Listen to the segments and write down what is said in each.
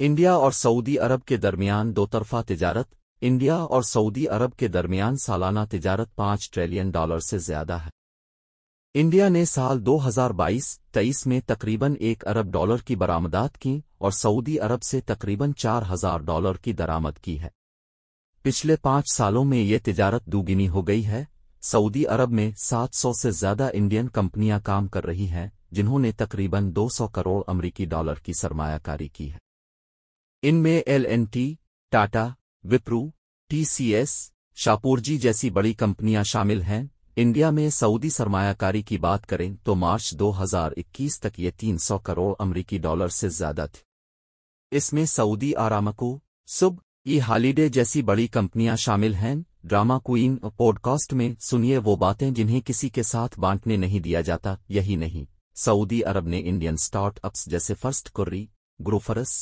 India और Saudi अरब के दरमियान दोतरफा तिजारत इंडिया और सऊदी अरब के दरमियान सालाना तिजारत पांच ट्रिलियन डॉलर से ज्यादा है इंडिया ने साल 2022-23 में तकरीबन एक अरब डॉलर की बरामदात की और सऊदी अरब से तकरीबन चार हजार डॉलर की दरामद की है पिछले पांच सालों में ये तिजारत दोगुनी हो गई है सऊदी अरब में 700 से ज्यादा इंडियन कंपनियां काम कर रही हैं जिन्होंने तकरीबन 200 करोड़ अमरीकी डॉलर की सरमायाकारी की है इनमें एलएनटी, टाटा विप्रू टीसीएस शापोर्जी जैसी बड़ी कंपनियां शामिल हैं इंडिया में सऊदी सरमायाकारी की बात करें तो मार्च 2021 तक ये 300 करोड़ अमरीकी डॉलर से ज्यादा थी इसमें सऊदी आरामको सुब ई हॉलीडे जैसी बड़ी कंपनियां शामिल हैं ड्रामा क्वीन पॉडकास्ट में सुनिए वो बातें जिन्हें किसी के साथ बांटने नहीं दिया जाता यही नहीं सऊदी अरब ने इंडियन स्टार्टअप्स जैसे FirstCry Grofers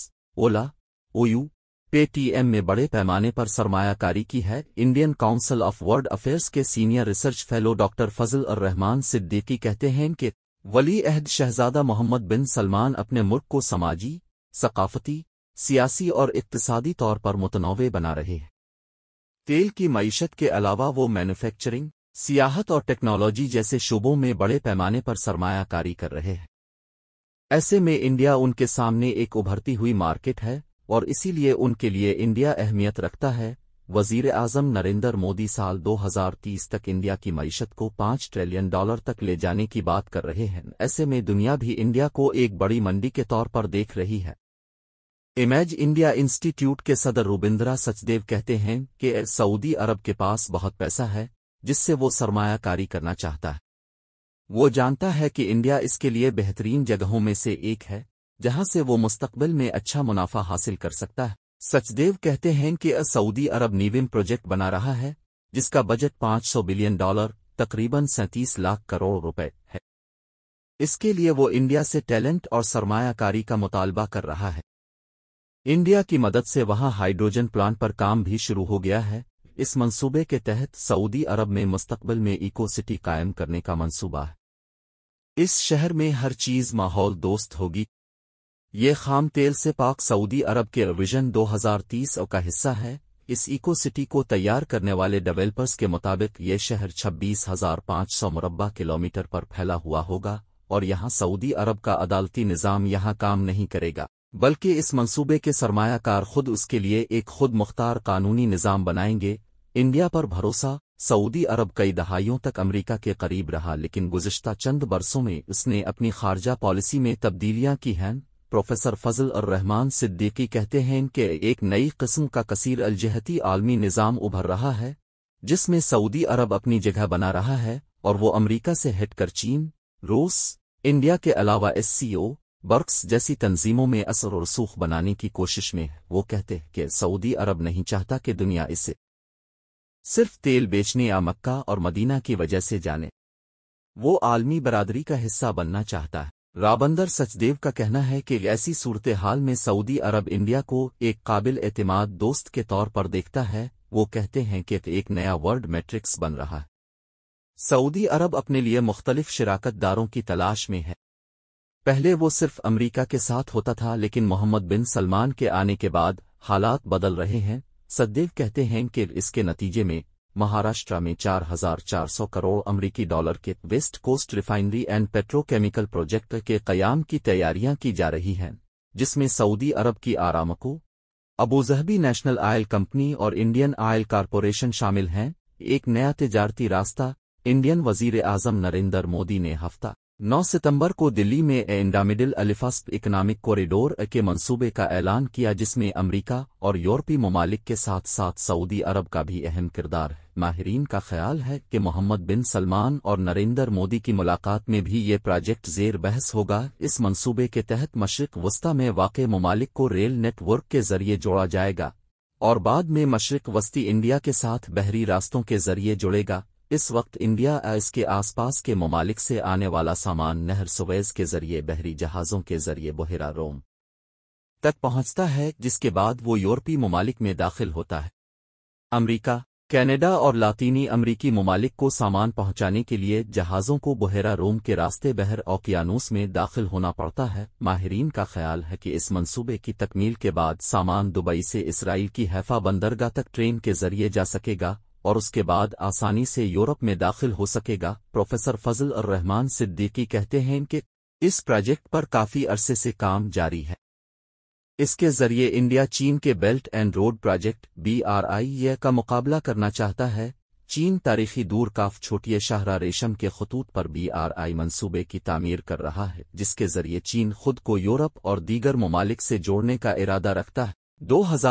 Ola OYO Paytm में बड़े पैमाने पर सरमायाकारी की है Indian Council of World Affairs के senior research fellow doctor Fazal और रहमान सिद्दीकी कहते हैं कि वली अहद शहजादा मोहम्मद बिन सलमान अपने मुल्क को समाजी सकाफती सियासी और इकतसादी तौर पर मुतनवे बना रहे हैं तेल की मीशत के अलावा वो मैन्युफैक्चरिंग सियाहत और टेक्नोलॉजी जैसे शोबों में बड़े पैमाने पर सरमायाकारी कर रहे हैं ऐसे में इंडिया उनके सामने एक उभरती हुई मार्केट है और इसीलिए उनके लिए इंडिया अहमियत रखता है वजीर आजम नरेंद्र मोदी साल 2030 तक इंडिया की मीशत को पांच ट्रिलियन डॉलर तक ले जाने की बात कर रहे हैं ऐसे में दुनिया भी इंडिया को एक बड़ी मंडी के तौर पर देख रही है इमेज इंडिया इंस्टीट्यूट के सदर रुबिंद्रा सचदेव कहते हैं कि सऊदी अरब के पास बहुत पैसा है जिससे वो सरमायाकारी करना चाहता है वो जानता है कि इंडिया इसके लिए बेहतरीन जगहों में से एक है जहां से वो मुस्तकबिल में अच्छा मुनाफा हासिल कर सकता है सचदेव कहते हैं कि सऊदी अरब नीविम प्रोजेक्ट बना रहा है जिसका बजट 500 बिलियन डॉलर तकरीबन सैंतीस लाख करोड़ रुपए है इसके लिए वो इंडिया से टैलेंट और सरमायाकारी का मुतालबा कर रहा है इंडिया की मदद से वहां हाइड्रोजन प्लांट पर काम भी शुरू हो गया है इस मंसूबे के तहत सऊदी अरब में मुस्तबिल में इको सिटी कायम करने का मंसूबा है इस शहर में हर चीज माहौल दोस्त होगी ये खाम तेल से पाक सऊदी अरब के विजन 2030 का हिस्सा है इस इको सिटी को तैयार करने वाले डेवलपर्स के मुताबिक ये शहर छब्बीस हजार पाँच सौ किलोमीटर पर फैला हुआ होगा और यहाँ सऊदी अरब का अदालती निज़ाम यहाँ काम नहीं करेगा बल्कि इस मंसूबे के सरमायाकार खुद उसके लिए एक खुद मुख्तार कानूनी निज़ाम बनाएंगे इंडिया पर भरोसा सऊदी अरब कई दहाइयों तक अमरीका के करीब रहा लेकिन गुजश्ता चंद बरसों में उसने अपनी खारजा पॉलिसी में तब्दीलियां की हैं प्रोफेसर फजल और रहमान सिद्दीकी कहते हैं कि एक नई किस्म का कसीर अलजहती आलमी निज़ाम उभर रहा है जिसमें सऊदी अरब अपनी जगह बना रहा है और वो अमरीका से हटकर चीन रूस इंडिया के अलावा ओ बर्क्स जैसी तंजीमों में असर और सूख बनाने की कोशिश में वो कहते हैं कि सऊदी अरब नहीं चाहता कि दुनिया इसे सिर्फ तेल बेचने या मक्का और मदीना की वजह से जाने वो आलमी बरादरी का हिस्सा बनना चाहता है राबंदर सचदेव का कहना है कि ऐसी सूरत हाल में सऊदी अरब इंडिया को एक काबिल एतमाद दोस्त के तौर पर देखता है वो कहते हैं कि एक नया वर्ल्ड मैट्रिक्स बन रहा है सऊदी अरब अपने लिए मुख्तलिफ दारों की तलाश में है पहले वो सिर्फ अमरीका के साथ होता था लेकिन मोहम्मद बिन सलमान के आने के बाद हालात बदल रहे हैं सचदेव कहते हैं कि इसके नतीजे में महाराष्ट्र में 4,400 करोड़ अमरीकी डॉलर के west coast refinery and petrochemical project के कयाम की तैयारियां की जा रही हैं जिसमें सऊदी अरब की Aramco Abu Dhabi national oil company और इंडियन आयल कारपोरेशन शामिल हैं एक नया तजारती रास्ता इंडियन वजीर आजम नरेंद्र मोदी ने हफ्ता 9 सितंबर को दिल्ली में एंडामिडिल अलिफास्प इकनॉमिक कॉरिडोर के मंसूबे का ऐलान किया जिसमें अमेरिका और यूरोपीय ममालिक के साथ साथ सऊदी अरब का भी अहम किरदार है माहरीन का ख्याल है कि मोहम्मद बिन सलमान और नरेंद्र मोदी की मुलाकात में भी ये प्रोजेक्ट जेर बहस होगा इस मंसूबे के तहत मशरक वस्ती में वाक़ ममालिक को रेल नेटवर्क के जरिए जोड़ा जाएगा और बाद में मशरक वस्ती इंडिया के साथ बहरी रास्तों के जरिए जुड़ेगा इस वक्त इंडिया इसके आसपास के ममालिक से आने वाला सामान नहर सुवेज के जरिए बहरी जहाज़ों के जरिए बहरा रोम तक पहुंचता है जिसके बाद वो यूरोपीय ममालिक में दाखिल होता है अमरीका कैनेडा और लातीनी अमरीकी ममालिक को सामान पहुंचाने के लिए जहाज़ों को बहरा रोम के रास्ते बहर ओकियानूस में दाखिल होना पड़ता है माहरीन का ख्याल है कि इस मंसूबे की तकमील के बाद सामान दुबई से इसराइल की हैफा बंदरगाह तक ट्रेन के जरिए जा सकेगा और उसके बाद आसानी से यूरोप में दाखिल हो सकेगा प्रोफेसर फजल और रहमान सिद्दीकी कहते हैं कि इस प्रोजेक्ट पर काफ़ी अरसे से काम जारी है इसके जरिए इंडिया चीन के belt and road project B का मुकाबला करना चाहता है चीन तारीखी दूर काफ छोटिए शाहरा रेशम के खतूत पर बीआरआई मंसूबे की तामीर कर रहा है जिसके जरिए चीन खुद को यूरोप और दीगर ममालिक से जोड़ने का इरादा रखता है 2000